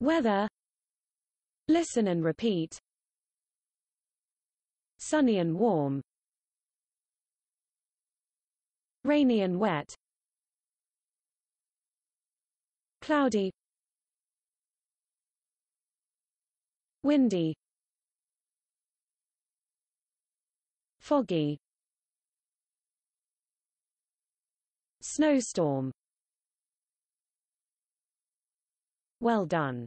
Weather Listen and repeat Sunny and warm Rainy and wet Cloudy Windy Foggy Snowstorm Well done.